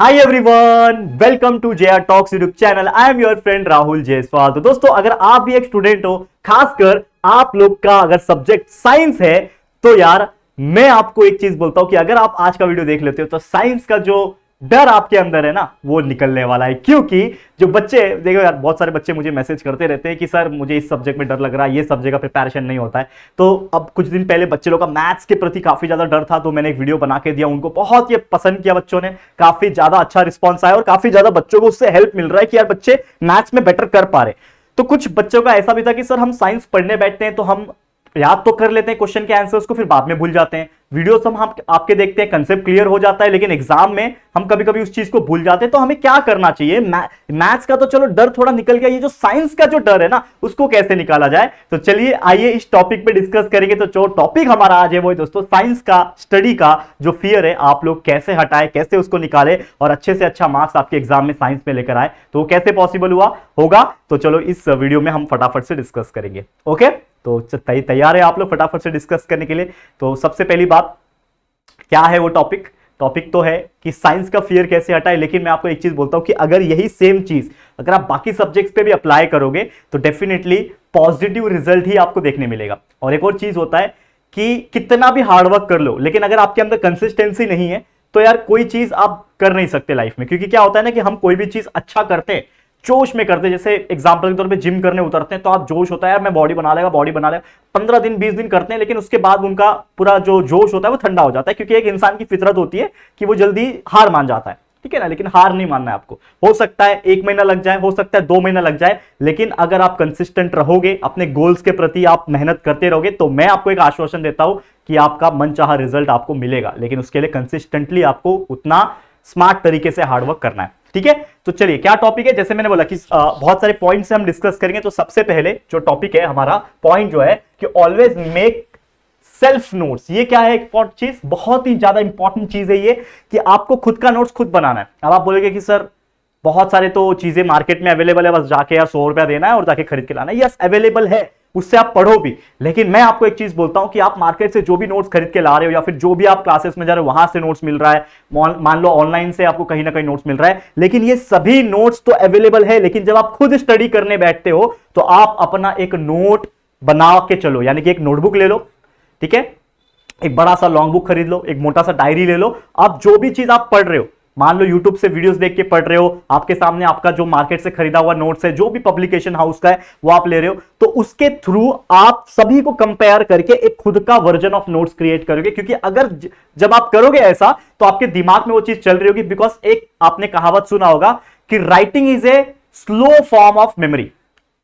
hi everyone welcome to J R talks YouTube channel I am your friend Rahul Jaiswal तो दोस्तों अगर आप भी एक स्टूडेंट हो खासकर आप लोग का अगर सब्जेक्ट साइंस है तो यार मैं आपको एक चीज बोलता हूं कि अगर आप आज का वीडियो देख लेते हो तो साइंस का जो डर आपके अंदर है ना वो निकलने वाला है क्योंकि जो बच्चे देखो यार बहुत सारे बच्चे मुझे मैसेज करते रहते हैं कि सर मुझे इस सब्जेक्ट में डर लग रहा है ये सब्जेक्ट का प्रिपैरेशन नहीं होता है तो अब कुछ दिन पहले बच्चे लोग का मैथ्स के प्रति काफ़ी ज़्यादा डर था तो मैंने एक वीडियो बना के दिया उनको बहुत ये पसंद किया बच्चों ने काफ़ी ज़्यादा अच्छा रिस्पॉन्स आया और काफ़ी ज़्यादा बच्चों को उससे हेल्प मिल रहा है कि यार बच्चे मैथ्स में बेटर कर पा रहे तो कुछ बच्चों का ऐसा भी था कि सर हम साइंस पढ़ने बैठते हैं तो हम याद तो कर लेते हैं क्वेश्चन के आंसर्स को फिर बाद में भूल जाते हैं वीडियोस हम आप, आपके देखते हैं कंसेप्ट क्लियर हो जाता है लेकिन एग्जाम में हम कभी कभी उस चीज को भूल जाते हैं तो हमें क्या करना चाहिए मैथ्स का तो चलो डर थोड़ा निकल गया ये जो साइंस का जो डर है ना उसको कैसे निकाला जाए तो चलिए आइए इस टॉपिक पे डिस्कस करेंगे तो जो टॉपिक हमारा आज है वो है दोस्तों साइंस का स्टडी का जो फियर है आप लोग कैसे हटाए कैसे उसको निकाले और अच्छे से अच्छा मार्क्स आपके एग्जाम में साइंस में लेकर आए तो कैसे पॉसिबल हुआ होगा तो चलो इस वीडियो में हम फटाफट से डिस्कस करेंगे ओके तो तैयार है आप लोग फटाफट से डिस्कस करने के लिए तो सबसे पहली बात क्या है वो टॉपिक टॉपिक तो है कि साइंस का फियर कैसे हटाए लेकिन मैं आपको एक चीज़ बोलता हूं कि अगर यही सेम चीज़ अगर आप बाकी सब्जेक्ट्स पे भी अप्लाई करोगे तो डेफिनेटली पॉजिटिव रिजल्ट ही आपको देखने मिलेगा और एक और चीज़ होता है कि कितना भी हार्डवर्क कर लो लेकिन अगर आपके अंदर कंसिस्टेंसी नहीं है तो यार कोई चीज़ आप कर नहीं सकते लाइफ में क्योंकि क्या होता है ना कि हम कोई भी चीज़ अच्छा करते हैं जोश में करते जैसे एग्जाम्पल के तौर पर जिम करने उतरते हैं तो आप जोश होता है यार मैं बॉडी बना लेगा बॉडी बना लेगा पंद्रह दिन बीस दिन करते हैं लेकिन उसके बाद उनका पूरा जो जोश होता है वो ठंडा हो जाता है क्योंकि एक इंसान की फितरत होती है कि वो जल्दी हार मान जाता है ठीक है ना लेकिन हार नहीं मानना है आपको हो सकता है एक महीना लग जाए हो सकता है दो महीना लग जाए लेकिन अगर आप कंसिस्टेंट रहोगे अपने गोल्स के प्रति आप मेहनत करते रहोगे तो मैं आपको एक आश्वासन देता हूं कि आपका मनचाहा रिजल्ट आपको मिलेगा लेकिन उसके लिए कंसिस्टेंटली आपको उतना स्मार्ट तरीके से हार्डवर्क करना है ठीक है तो चलिए क्या टॉपिक है जैसे मैंने बोला कि बहुत सारे पॉइंट हम डिस्कस करेंगे तो सबसे पहले जो टॉपिक है हमारा पॉइंट जो है कि ऑलवेज मेक सेल्फ नोट्स ये क्या है इंपॉर्टेंट चीज बहुत ही ज्यादा इंपॉर्टेंट चीज है ये कि आपको खुद का नोट्स खुद बनाना है अब आप बोलेंगे कि सर बहुत सारे तो चीजें मार्केट में अवेलेबल है बस जाके यार सौ रुपया देना है और जाके खरीद के लाना है यस अवेलेबल है उससे आप पढ़ो भी लेकिन मैं आपको एक चीज बोलता हूं कि आप मार्केट से जो भी नोट्स खरीद के ला रहे हो या फिर जो भी आप क्लासेस में जा रहे हो वहां से नोट्स मिल रहा है मान लो ऑनलाइन से आपको कहीं ना कहीं नोट्स मिल रहा है लेकिन ये सभी नोट्स तो अवेलेबल है लेकिन जब आप खुद स्टडी करने बैठते हो तो आप अपना एक नोट बना के चलो यानी कि एक नोटबुक ले लो ठीक है एक बड़ा सा लॉन्ग बुक खरीद लो एक मोटा सा डायरी ले लो आप जो भी चीज आप पढ़ रहे हो मान लो यूट्यूब से वीडियोस देख के पढ़ रहे हो आपके सामने आपका जो मार्केट से खरीदा हुआ नोट्स है जो भी पब्लिकेशन हाउस का है वो आप ले रहे हो तो उसके थ्रू आप सभी को कंपेयर करके एक खुद का वर्जन ऑफ नोट्स क्रिएट करोगे क्योंकि अगर जब आप करोगे ऐसा तो आपके दिमाग में वो चीज चल रही होगी बिकॉज एक आपने कहावत सुना होगा कि writing is a slow form of memory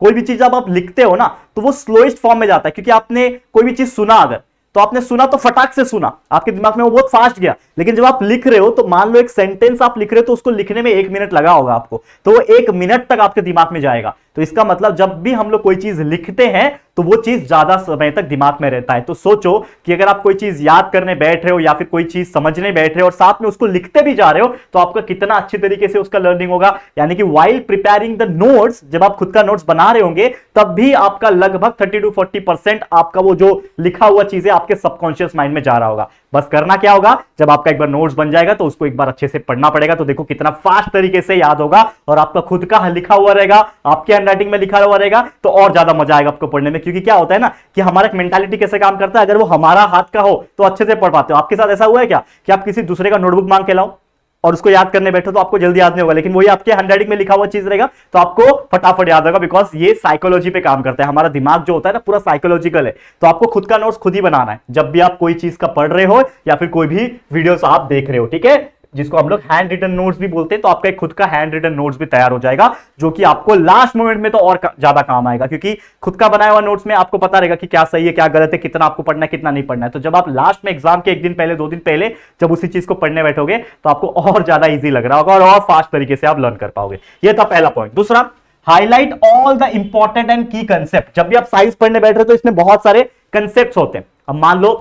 कोई भी चीज जब आप लिखते हो ना तो वो स्लोएस्ट फॉर्म में जाता है क्योंकि आपने कोई भी चीज सुना अगर तो आपने सुना तो फटाक से सुना आपके दिमाग में वो बहुत फास्ट गया लेकिन जब आप लिख रहे हो तो मान लो एक सेंटेंस आप लिख रहे हो तो उसको लिखने में एक मिनट लगा होगा आपको तो वो एक मिनट तक आपके दिमाग में जाएगा तो इसका मतलब जब भी हम लोग कोई चीज लिखते हैं तो वो चीज ज्यादा समय तक दिमाग में रहता है तो सोचो कि अगर आप कोई चीज याद करने बैठ रहे हो या फिर कोई चीज समझने बैठ रहे हो और साथ में उसको लिखते भी जा रहे हो तो आपका कितना अच्छी तरीके से उसका लर्निंग होगा यानी कि वाइल्ड प्रिपेयरिंग द नोट्स जब आप खुद का नोट्स बना रहे होंगे तब भी आपका लगभग थर्टी टू फोर्टी आपका वो जो लिखा हुआ चीज है आपके सबकॉन्शियस माइंड में जा रहा होगा बस करना क्या होगा जब आपका एक बार नोट्स बन जाएगा तो उसको एक बार अच्छे से पढ़ना पड़ेगा तो देखो कितना फास्ट तरीके से याद होगा और आपका खुद का लिखा हुआ रहेगा आपके हैंडराइटिंग में लिखा हुआ रहेगा तो और ज्यादा मजा आएगा आपको पढ़ने में क्योंकि क्या होता है ना कि हमारा एक मेंटालिटी कैसे काम करता है अगर वो हमारा हाथ का हो तो अच्छे से पढ़ पाते हो आपके साथ ऐसा हुआ है क्या कि आप किसी दूसरे का नोटबुक मांग के लाओ और उसको याद करने बैठो तो आपको जल्दी याद नहीं होगा लेकिन वही आपके हैंडराइटिंग में लिखा हुआ चीज रहेगा तो आपको फटाफट याद होगा बिकॉज ये साइकोलॉजी पे काम करता है हमारा दिमाग जो होता है ना पूरा साइकोलॉजिकल है तो आपको खुद का नोट्स खुद ही बनाना है जब भी आप कोई चीज का पढ़ रहे हो या फिर कोई भी वीडियो आप देख रहे हो ठीक है जिसको हम लोग हैंड रिटन नोट्स भी बोलते हैं तो आपका एक खुद का हैंड रिटर्न नोट्स भी तैयार हो जाएगा जो कि आपको लास्ट मोमेंट में तो और ज्यादा काम आएगा क्योंकि खुद का बनाया हुआ नोट्स में आपको पता रहेगा कि क्या सही है क्या गलत है कितना आपको पढ़ना है कितना नहीं पढ़ना है तो जब आप लास्ट में एग्जाम के एक दिन पहले दो दिन पहले जब उसी चीज को पढ़ने बैठोगे तो आपको और ज्यादा ईजी लग रहा होगा और, और फास्ट तरीके से आप लर्न कर पाओगे यह था पहला पॉइंट दूसरा highlight all the important and key concept जब भी आप साइंस पढ़ने बैठ रहे हो तो इसमें बहुत सारे कंसेप्ट होते हैं अब मान लो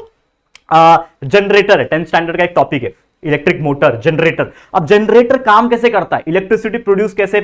जनरेटर है टेंथ स्टैंडर्ड का एक टॉपिक है इलेक्ट्रिक मोटर जनरेटर अब जनरेटर काम कैसे करता है इलेक्ट्रिसिटी प्रोड्यूस कैसे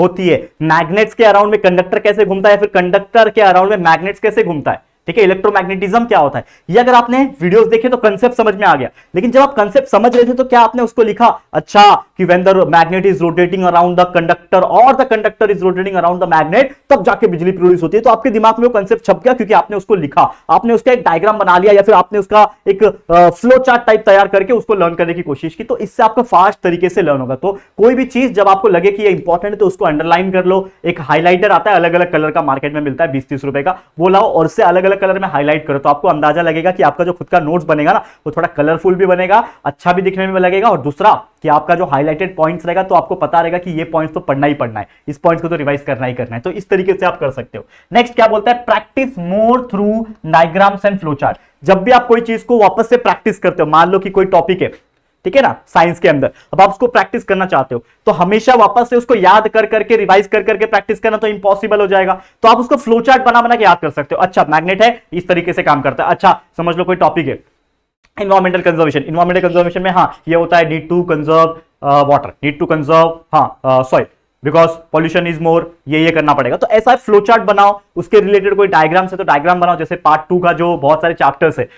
होती है मैग्नेट्स के अराउंड में कंडक्टर कैसे घूमता है फिर कंडक्टर के अराउंड में मैग्नेट्स कैसे घूमता है ठीक है इलेक्ट्रोमैग्नेटिज्म क्या होता है ये अगर आपने वीडियोस देखे तो कंसेप्ट समझ में आ गया लेकिन जब आप कंसेप्ट समझ रहे थे तो क्या आपने उसको लिखा अच्छा कि when the magnet is rotating around the conductor और the conductor is rotating around the magnet तब जाके बिजली प्रोड्यूस होती है तो आपके दिमाग में वो कंसेप्ट छप गया क्योंकि आपने उसको लिखा आपने उसका एक डायग्राम बना लिया या फिर आपने उसका एक फ्लो चार्ट टाइप तैयार करके उसको लर्न करने की कोशिश की तो इससे आपका फास्ट तरीके से लर्न होगा तो कोई भी चीज जब आपको लगे कि यह इंपॉर्टेंट है तो उसको अंडरलाइन कर लो एक हाईलाइटर आता है अलग अलग कलर का मार्केट में मिलता है बीस तीस रुपए का वो लाओ और उससे अलग अलग अलग कलर में हाईलाइट करो तो आपको अंदाजा लगेगा कि आपका जो खुद का नोट्स बनेगा ना वो थोड़ा कलरफुल भी बनेगा अच्छा भी दिखने में लगेगा और दूसरा कि आपका जो हाईलाइटेड पॉइंट्स रहेगा तो आपको पता रहेगा कि ये पॉइंट्स तो पढ़ना ही पढ़ना है इस पॉइंट्स को तो रिवाइज करना ही करना है तो इस तरीके से आप कर सकते हो नेक्स्ट क्या बोलता है practice more through diagrams and flowchart जब भी आप कोई चीज को वापस से प्रैक्टिस करते हो मान लो कि कोई टॉपिक है ठीक है ना साइंस के अंदर अब आप उसको प्रैक्टिस करना चाहते हो तो हमेशा वापस से उसको याद कर करके रिवाइज कर करके प्रैक्टिस करना तो इम्पॉसिबल हो जाएगा तो आप उसको फ्लो चार्ट बना बना के याद कर सकते हो अच्छा मैग्नेट है इस तरीके से काम करता है अच्छा समझ लो कोई टॉपिक है इन्वायरमेंटल कंजर्वेशन इन्वायरमेंटल कंजर्वेशन में हाँ ये होता है need to conserve water need to conserve हाँ soil because pollution is more ये ये करना पड़ेगा तो ऐसा फ्लो चार्ट बनाओ उसके रिलेटेड कोई डायग्राम से तो डायग्राम बनाओ जैसे पार्ट टू का जो बहुत सारे चैप्टर्स है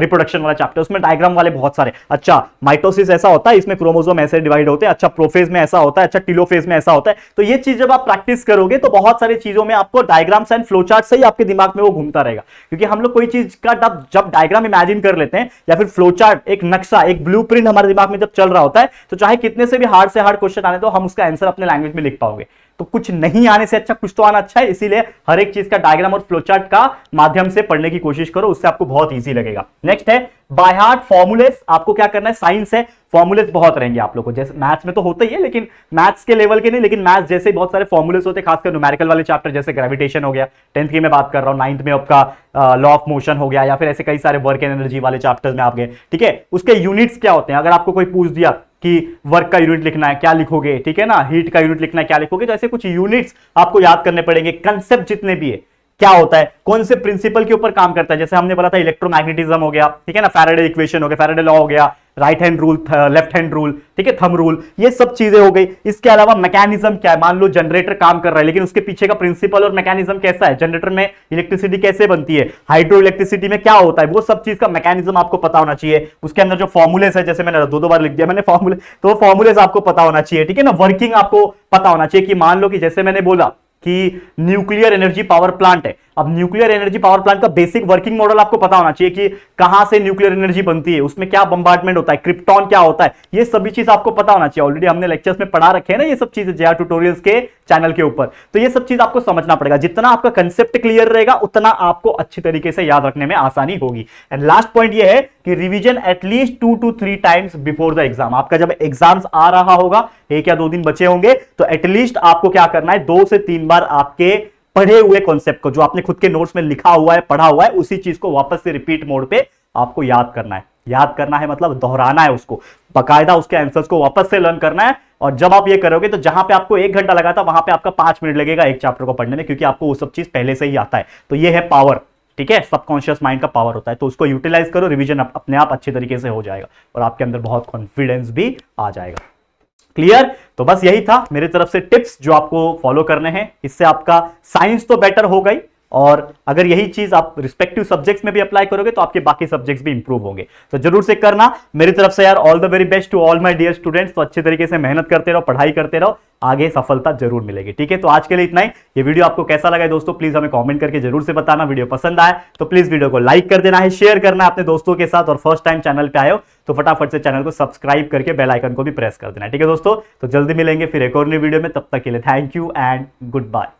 रिप्रोडक्शन वाला चैप्टर उसमें डायग्राम वाले बहुत सारे अच्छा माइटोसिस ऐसा होता है इसमें क्रोमोजोम ऐसे डिवाइड होते हैं अच्छा प्रोफेज में ऐसा होता है अच्छा टिलोफेज में ऐसा होता है तो ये चीज जब आप प्रैक्टिस करोगे तो बहुत सारी चीजों में आपको डायग्राम्स एंड फ्लोचार्ट से ही आपके दिमाग में वो घूमता रहेगा क्योंकि हम लोग कोई चीज का जब डायग्राम इमेजिन कर लेते हैं या फिर फ्लोचार्ट एक नक्शा एक ब्लू हमारे दिमाग में जब चल रहा होता है तो चाहे कितने से भी हार्ड से हार्ड क्वेश्चन आने तो हम उसका आंसर अपने लैंग्वेज में लिख पाओगे तो कुछ नहीं आने से अच्छा कुछ तो आना अच्छा है इसीलिए हर एक चीज का डायग्राम और फ्लोचार्ट का माध्यम से पढ़ने की कोशिश करो उससे आपको बहुत ईजी लगेगा नेक्स्ट है बाय हार्ट फॉर्मुलेस आपको क्या करना है साइंस है फॉर्मुलेस बहुत रहेंगे आप लोगों को जैसे मैथ्स में तो होता ही है लेकिन मैथ्स के लेवल के नहीं लेकिन मैथ्स जैसे बहुत सारे फॉर्मुलेस होते हैं खासकर न्यूमेरिकल वाले चैप्टर जैसे ग्रेविटेशन हो गया टेंथ की मैं बात कर रहा हूँ नाइन्थ में आपका लॉ ऑफ मोशन हो गया या फिर ऐसे कई सारे वर्क एंड एनर्जी वाले चैप्टर्स में आप गए ठीक है उसके यूनिट्स क्या होते हैं अगर आपको कोई पूछ दिया कि वर्क का यूनिट लिखना है क्या लिखोगे ठीक है ना हीट का यूनिट लिखना है क्या लिखोगे तो ऐसे कुछ यूनिट्स आपको याद करने पड़ेंगे कंसेप्ट जितने भी है क्या होता है कौन से प्रिंसिपल के ऊपर काम करता है जैसे हमने बोला था इलेक्ट्रोमैग्नेटिज्म हो गया ठीक है ना फैराडे इक्वेशन हो गया फैराडे लॉ हो गया right hand rule left hand rule ठीक है थम रूल ये सब चीजें हो गई इसके अलावा मैकेनिज्म क्या है मान लो जनरेटर काम कर रहा है लेकिन उसके पीछे का प्रिंसिपल और मैकेनिज्म कैसा है जनरेटर में इलेक्ट्रिसिटी कैसे बनती है हाइड्रो इलेक्ट्रिसिटी में क्या होता है वो सब चीज का मैकेनिज्म आपको पता होना चाहिए उसके अंदर जो फॉर्मुलेस है जैसे मैंने दो दो बार लिख दिया मैंने फॉर्मुले तो फॉर्मुलेस आपको पता होना चाहिए ठीक है ना वर्किंग आपको पता होना चाहिए कि मान लो कि जैसे मैंने बोला कि न्यूक्लियर एनर्जी पावर प्लांट है अब न्यूक्लियर एनर्जी पावर प्लांट का बेसिक वर्किंग मॉडल आपको पता होना चाहिए कि कहां से न्यूक्लियर एनर्जी बनती है उसमें क्या बंबार्टमेंट होता है क्रिप्टॉन क्या होता है ये सभी चीज आपको पता होना चाहिए ऑलरेडी हमने लेक्चर्स में पढ़ा रखे हैं ना ये सब चीजें जेआर ट्यूटोरियल्स के चैनल के ऊपर तो ये सब चीज आपको समझना पड़ेगा जितना आपका कंसेप्ट क्लियर रहेगा उतना आपको अच्छी तरीके से याद रखने में आसानी होगी एंड लास्ट पॉइंट ये है कि revision at least two two three times before the exam आपका जब एग्जाम्स आ रहा होगा एक या दो दिन बचे होंगे तो एटलीस्ट आपको क्या करना है दो से तीन बार आपके पढ़े हुए कॉन्सेप्ट को जो आपने खुद के नोट्स में लिखा हुआ है पढ़ा हुआ है उसी चीज को वापस से रिपीट मोड पे आपको याद करना है याद करना है मतलब दोहराना है उसको बकायदा उसके आंसर्स को वापस से लर्न करना है और जब आप ये करोगे तो जहां पे आपको एक घंटा लगा था वहां पे आपका पांच मिनट लगेगा एक चैप्टर को पढ़ने में क्योंकि आपको वो सब चीज पहले से ही आता है तो ये है पावर ठीक है सबकॉन्शियस माइंड का पावर होता है तो उसको यूटिलाइज करो रिविजन अपने आप अच्छे तरीके से हो जाएगा और आपके अंदर बहुत कॉन्फिडेंस भी आ जाएगा क्लियर तो बस यही था मेरी तरफ से टिप्स जो आपको फॉलो करने हैं इससे आपका साइंस तो बेटर हो गई और अगर यही चीज आप रिस्पेक्टिव सब्जेक्ट्स में भी अप्लाई करोगे तो आपके बाकी सब्जेक्ट्स भी इंप्रूव होंगे तो जरूर से करना मेरी तरफ से यार all the very best to all my dear students तो अच्छे तरीके से मेहनत करते रहो पढ़ाई करते रहो आगे सफलता जरूर मिलेगी ठीक है तो आज के लिए इतना ही ये वीडियो आपको कैसा लगा दोस्तों प्लीज हमें कॉमेंट करके जरूर से बताना वीडियो पसंद आए तो प्लीज वीडियो को लाइक कर देना है शेयर करना है अपने दोस्तों के साथ और फर्स्ट टाइम चैनल पर आयो तो फटाफट से चैनल को सब्सक्राइब करके बेलाइकन को भी प्रेस कर देना ठीक है दोस्तों तो जल्दी मिलेंगे फिर एक और नई वीडियो में तब तक के लिए thank you and good bye